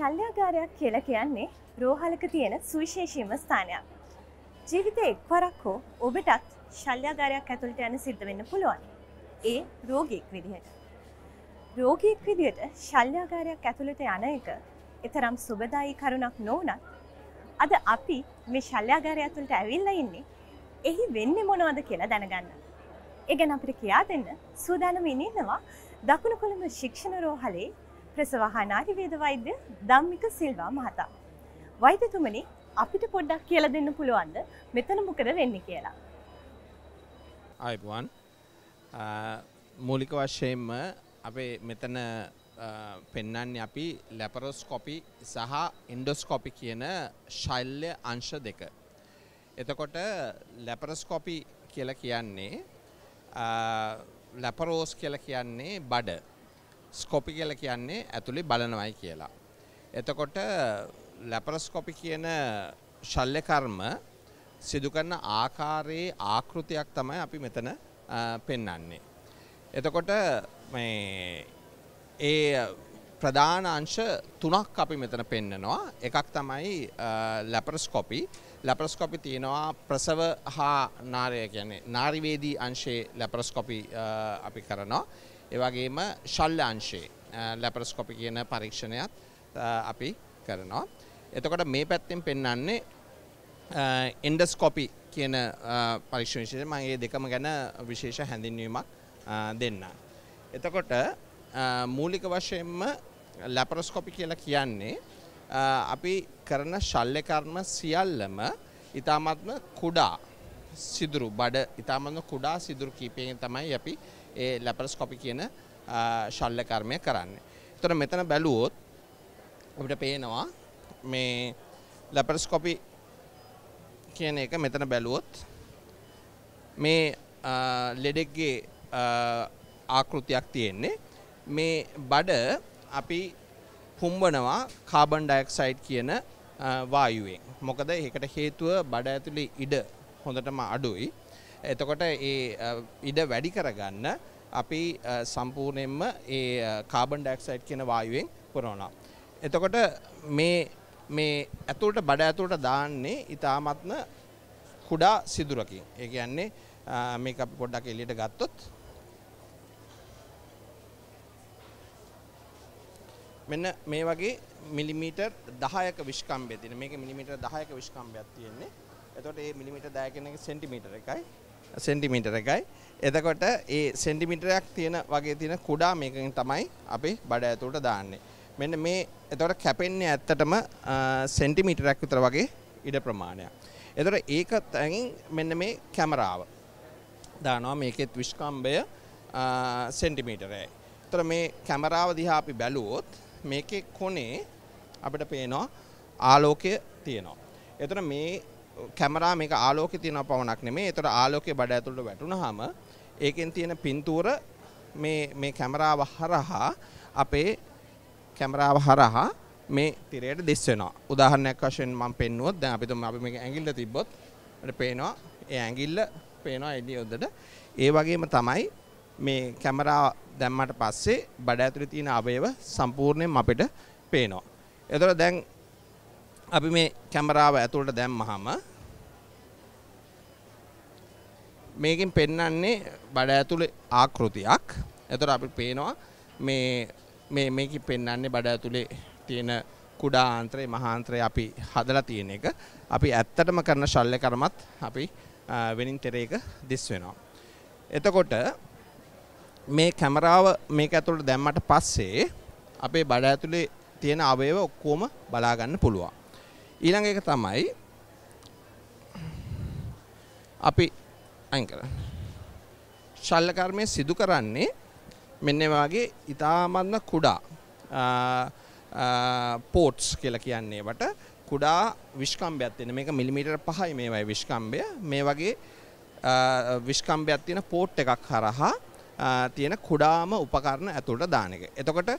ශල්්‍යාගාරයක් කියලා කියන්නේ රෝහලක තියෙන සුවිශේෂීම ස්ථානයක්. ජීවිතය එක් වරක් හෝ ඔබටත් ශල්්‍යාගාරයක් ඇතුළට යන සිද්ධ වෙන්න පුළුවන්. ඒ රෝගීක් විදිහට. රෝගීක් විදිහට ශල්්‍යාගාරයක් ඇතුළට යන එක එතරම් සුබදායි කරුණක් නොවනත් අද අපි මේ ශල්්‍යාගාරය ඇතුළට ඇවිල්ලා ඉන්නේ එහි වෙන්නේ මොනවද කියලා දැනගන්න. ඒ ගැන අපිට කියා දෙන්න සූදානම් ඉන්නවා දකුණු කොළඹ ශික්ෂණ රෝහලේ ප්‍රසවහා නාටිවේද වෛද්‍ය ධම්මික සිල්වා මහතා. වෛද්‍යතුමනි අපිට පොඩ්ඩක් කියලා දෙන්න පුළුවන්ද මෙතන මොකද වෙන්නේ කියලා. අයිබුවන් මූලික වශයෙන්ම අපේ මෙතන පෙන්නන්නේ අපි ලැපරොස්කොපි සහ ඉන්ඩොස්කොපි කියන ශෛල්‍ය අංශ දෙක. එතකොට ලැපරොස්කොපි කියලා කියන්නේ ලැපරෝස් කියලා කියන්නේ බඩ ස්කොපි කියල කියන්නේ ඇතුළි බලනවයි කියලා. එතකොට ලැපරස්කොපි කියන ශල්්‍යකර්ම සිදුකරන ආකාරයේ ආකෘතියක් තමයි අපි මෙතන පෙන්නන්නේ. එතකොට ඒ ප්‍රධාන අංශ තුනක් අපි මෙතන පෙන්නනවා එකක් තමයි ලැපරස්කොපි ලැපරස්කොපි තියෙනවා ප්‍රසව හා නාරය කියන්නේ නාරිවේදී අංශයේ ලැපරස්කොපි අපි කරනවා එවගේම ශල්්‍යංශයේ ලැපරස්කොපි කියන පරීක්ෂණයත් අපි කරනවා. එතකොට මේ පැත්තෙන් පෙන්වන්නේ එන්ඩස්කොපි කියන පරීක්ෂණශය මගේ දෙකම ගැන විශේෂ හැඳින්වීමක් දෙන්න. එතකොට මූලික වශයෙන්ම ලැපරස්කොපි කියලා කියන්නේ අපි කරන ශල්්‍යකර්ම සියල්ලම ඉතාමත්ම කුඩා සිදුරු බඩ ඉතාමත්ම කුඩා සිදුරු කීපයෙන් තමයි අපි ඒ ලැපරස්කොපි කියන ශල්ල කර්මය කරන්න. තොර මෙතන බැලුවොත් අපිට පේනවා මේ ලැපරස්කොපි කියන එක මෙතන බැලුවොත් මේ ලෙඩෙක්ගේ ආකෘතියක් තියෙන්නේ මේ බඩ අපි පුම්බනවා කාබන් ඩයක්සයිඩ් කියන වායුවෙන් මොකද ඒකට හේතුව බඩ ඇතුළේ ඉඩ හොඳටම අඩුයි එතකොට ඒ ඉඩ වැඩි කරගන්න අපි සම්පූර්ණයෙන්ම ඒ කාබන් ඩයොක්සයිඩ් කියන වායුවෙන් පුරවනවා. එතකොට මේ මේ ඇතුළට බඩ ඇතුළට දාන්නේ ඊටාත්ම කුඩා සිදුරකින්. ඒ කියන්නේ මේක අපි පොඩ්ඩක් එළියට ගත්තොත් මෙන්න මේ වගේ මිලිමීටර් 10ක විශ්කම්භය තියෙන. මේකේ මිලිමීටර් 10ක විශ්කම්භයක් තියෙන්නේ. එතකොට මේ මිලිමීටර් 10 කියන එක සෙන්ටිමීටර එකයි. සෙන්ටිමීටර එකයි. එතකොට ඒ සෙන්ටිමිටරයක් තියෙන වගේ තියෙන කුඩා මේකින් තමයි අපි බඩ ඇතුළට දාන්නේ. මෙන්න මේ එතකොට කැපෙන්නේ ඇත්තටම සෙන්ටිමීටරයක් විතර වගේ ඉඩ ප්‍රමාණයක්. එතකොට ඒක තැනින් මෙන්න මේ කැමරාව දානවා මේකෙත් විශ්කම්භය සෙන්ටිමීටරයයි. එතකොට මේ කැමරාව දිහා අපි බැලුවොත් මේකේ කොනේ අපිට පේනවා ආලෝකය තියෙනවා. එතන මේ කැමරා මේක ආලෝකය තියෙන පවණක් නෙමෙයි. ඒතර ආලෝකය බඩ ඇතුළට වැටුනහම ඒකෙන් තියෙන පින්තූර මේ මේ කැමරාව හරහා අපේ කැමරාව හරහා මේ තිරයට දිස් වෙනවා. උදාහරණයක් වශයෙන් මම පෙන්නුවොත් දැන් අපි තුම අපි මේක ඇඟිල්ල තිබ්බොත් අපිට පේනවා ඒ ඇඟිල්ල පේනවා එළිය උඩට. ඒ වගේම තමයි මේ කැමරා දැම්මට පස්සේ බඩ ඇතුලේ තියෙන අවයව සම්පූර්ණයෙන්ම අපිට පේනවා. එතකොට දැන් අපි මේ කැමරාව ඇතුළට දැම්මහම මේකෙන් පෙන්වන්නේ බඩ ඇතුලේ ආකෘතියක්. එතකොට අපිට පේනවා මේ මේ මේකෙන් පෙන්වන්නේ බඩ ඇතුලේ තියෙන කුඩා ආන්ත්‍රය මහාන්ත්‍රය අපි හදලා තියෙන එක. අපි ඇත්තටම කරන ශල්්‍ය කර්මත් අපි වෙනින් තෙරේක දිස් වෙනවා. එතකොට මේ කැමරාව මේක ඇතුළට දැම්මට පස්සේ අපේ බඩ ඇතුලේ තියෙන අවයව ඔක්කොම බලාගන්න පුළුවන්. ඊළඟ එක තමයි අපි අයින් කරන්න. ශල්ල කර්මය සිදු කරන්නේ මෙන්න වගේ ඉතාමත්ම කුඩා පෝට්ස් කියලා කියන්නේ වට කුඩා විශ්කම්භයක් තියෙන මේක මිලිමීටර් 5යි මේවයි විශ්කම්භය මේ වගේ විශ්කම්භයක් තියෙන පෝට් එකක් හරහා තියෙන කුඩාම උපකරණ ඇතුළට දාන එක. එතකොට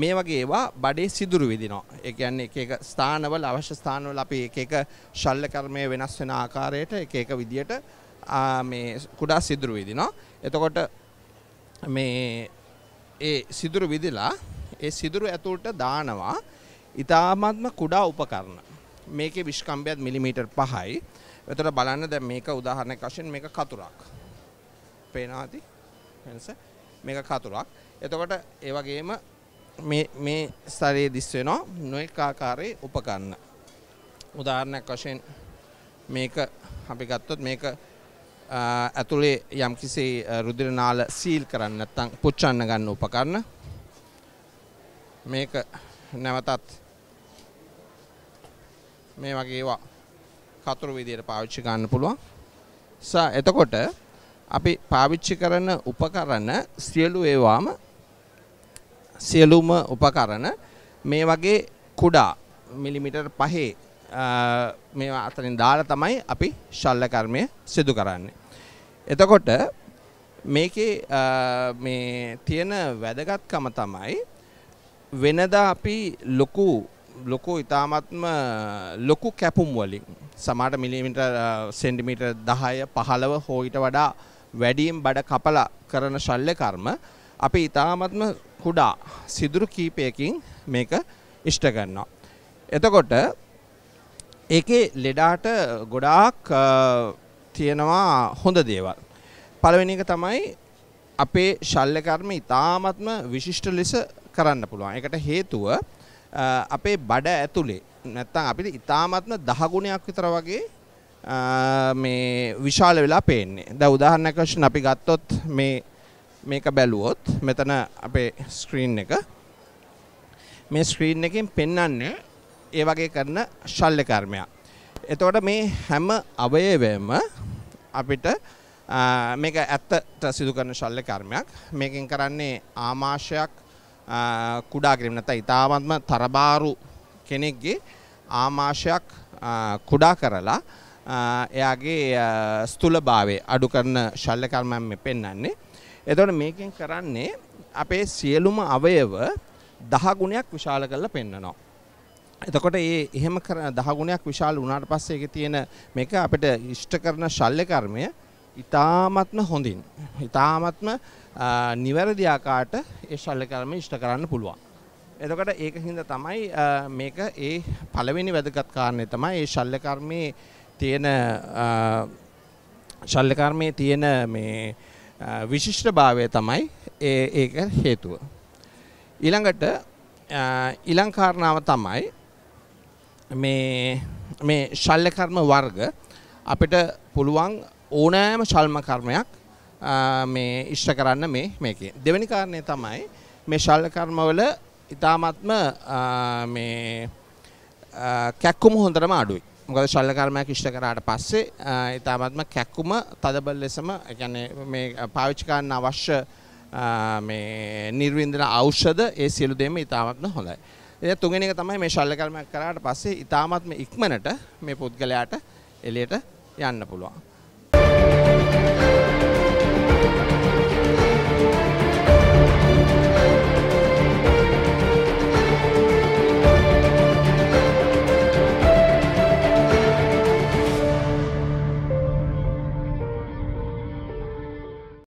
මේ වගේ ඒවා බඩේ සිදුරු විදිනවා. ඒ කියන්නේ එක එක ස්ථානවල අවශ්‍ය ස්ථානවල අපි එක එක ශල්ල කර්මය වෙනස් වෙන ආකාරයට එක එක විදියට මේ කුඩා සිදුරු විදිනවා. එතකොට මේ ඒ සිදුරු විදිලා ඒ සිදුරු ඇතුළට දානවා ඉතාමත්ම කුඩා උපකරණ. මේකේ විශ්කම්භයත් මිලිමීටර් 5යි. එතකොට බලන්න දැන් මේක උදාහරණයක් වශයෙන් මේක කතුරක්. පේනවා ඇති. වෙනස මේක කතුරක්. එතකොට ඒ වගේම මේ මේ ස්තරයේ දිස් වෙනවා නොඑක ආකාරයේ උපකරණ. උදාහරණයක් වශයෙන් මේක අපි ගත්තොත් මේක ඇතුලේ යම්කිසි රුධිර නාල සීල් කරන්න නැත්නම් පුච්චන්න ගන්න උපකරණ. මේක නැවතත් මේ වගේ ඒවා කතුරු විදියට පාවිච්චි ගන්න පුළුවන්. සා එතකොට අපි පාවිච්චි කරන උපකරණ සියලු ඒවාම සියලුම උපකරණ මේ වගේ කුඩා මිලිමිටර් පහේ මේ අතරින් දාලා තමයි අපි ශල්ල කර්මය සිදු කරන්නේ. එතකොට මේකේ මේ තියෙන වැදගත්කම තමයි වෙනදා අපි ලොකු ලොකු ඉතාමත්ම ලොකු කැපුම් වලින් සමහර මිලිමිටර් සෙන්ටිමීටර් 10 15 හෝ ඊට වඩා වැඩියෙන් බඩ කපලා කරන ශල්්‍ය කර්ම අපි ඉතාමත්ම කුඩා සිදුරු කීපයකින් මේක ඉෂ්ට කරනවා. එතකොට ඒකේ ලෙඩාට ගොඩාක් තියෙනවා හොඳ දේවල්. පළවෙනි එක තමයි අපේ ශල්්‍ය කර්ම ඉතාමත්ම විශිෂ්ට ලෙස කරන්න පුළුවන්. ඒකට හේතුව අපේ බඩ ඇතුලේ නැත්තම් අපිට ඉතාමත්ම දහගුණයක් විතර වගේ මේ විශාල වෙලා පේන්නේ. දැන් උදාහරණයක් වශයෙන් අපි ගත්තොත් මේ මේක බැලුවොත් මෙතන අපේ ස්ක්‍රීන් එක මේ ස්ක්‍රීන් එකෙන් පෙන්වන්නේ ඒ වගේ කරන ශල්්‍ය කර්මයක්. එතකොට මේ හැම අවයවයම අපිට මේක ඇත්තට සිදු කරන ශල්්‍ය කර්මයක්. මේකෙන් කරන්නේ ආමාශයක් කුඩා කිරීම නැත්නම් ඊ타මත්ම තරබාරු කෙනෙක්ගේ ආමාශයක් කුඩා කරලා එයාගේ ස්තුලභාවේ අඩු කරන ශල්්‍ය කර්මයන් මේ පෙන්වන්නේ. එතකොට මේකෙන් කරන්නේ අපේ සියලුම අවයව 10 ගුණයක් විශාල කරලා පෙන්වනවා. එතකොට මේ එහෙම කරන 10 ගුණයක් විශාල වුණාට පස්සේ ඒකේ තියෙන මේක අපිට ඉෂ්ට කරන ශල්්‍ය කර්මය ඊ타ත්ම හොඳින් ඊ타ත්ම නිවැරදි ආකාරයට ඒ ශල්්‍ය කර්මය ඉෂ්ට කරන්න පුළුවන්. එතකොට ඒක හින්දා තමයි මේක ඒ පළවෙනි වැදගත් කාරණේ තමයි ඒ ශල්්‍ය කර්මයේ තියෙන ශල්්‍යකර්මයේ තියෙන මේ විශිෂ්ට භාවය තමයි ඒක හේතුව. ඊළඟට ඉලංකාරණාව තමයි මේ මේ ශල්්‍යකර්ම වර්ග අපිට පුළුවන් ඕනෑම ශල්ම කර්මයක් මේ ඉෂ්ට කරන්න මේ මේකේ. දෙවැනි කාරණය තමයි මේ ශල්්‍ය කර්මවල ඉතාමත්ම මේ කැක්කුම හොඳටම අඩුයි. මොකද ශල්ලකර්මයක් ඉෂ්ට කරාට පස්සේ ඉතාමත්ම කැක්කුම තදබල ලෙසම يعني මේ පාවිච්චි කරන්න අවශ්‍ය මේ නිර්වින්දන ඖෂධ ඒ සියලු දේම ඉතාමත්ම හොඳයි. ඒ තුන්වෙනි එක තමයි මේ ශල්ලකර්මයක් කරාට පස්සේ ඉතාමත්ම ඉක්මනට මේ පුද්ගලයාට එළියට යන්න පුළුවන්.